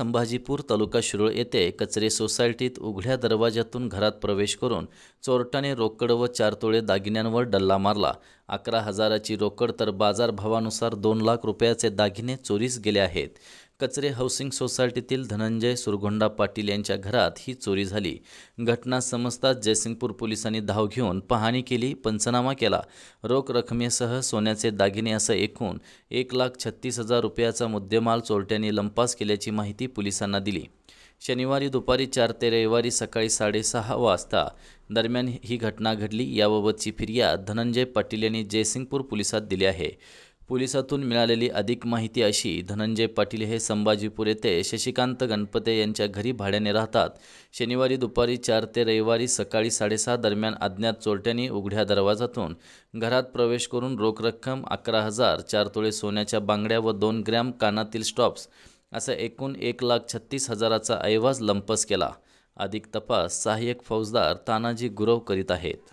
संभाजीपूर तालुका शिरोळ येथे कचरे सोसायटीत उघड्या दरवाज्यातून घरात प्रवेश करून चोरट्याने रोकड व चार तोळे दागिन्यांवर डल्ला मारला अकरा हजाराची रोकड तर बाजारभावानुसार दोन लाख रुपयाचे दागिने चोरीस गेले आहेत कचरे हाऊसिंग सोसायटीतील धनंजय सुरगोंडा पाटील यांच्या घरात ही चोरी झाली घटना समजताच जयसिंगपूर पोलिसांनी धाव घेऊन पाहणी केली पंचनामा केला रोख रकमेसह सोन्याचे दागिने असं एकूण एक लाख छत्तीस हजार रुपयाचा मुद्देमाल चोरट्यांनी लंपास केल्याची माहिती पोलिसांना दिली शनिवारी दुपारी चार ते रविवारी सकाळी साडेसहा वाजता दरम्यान ही घटना घडली याबाबतची फिर्याद धनंजय पाटील यांनी जयसिंगपूर पोलिसात दिली आहे पोलिसातून मिळालेली अधिक माहिती अशी धनंजय पाटील हे संभाजीपूर येथे शशिकांत गणपते यांच्या घरी भाड्याने राहतात शनिवारी दुपारी चार ते रविवारी सकाळी साडेसहा दरम्यान अज्ञात चोरट्यांनी उघड्या दरवाजातून घरात प्रवेश करून रोख रक्कम अकरा हजार चार तोळे सोन्याच्या बांगड्या व दोन ग्रॅम कानातील स्टॉप्स असा एकूण एक लाख छत्तीस हजाराचा ऐवाज लंपस केला अधिक तपास सहाय्यक फौजदार तानाजी गुरव करीत आहेत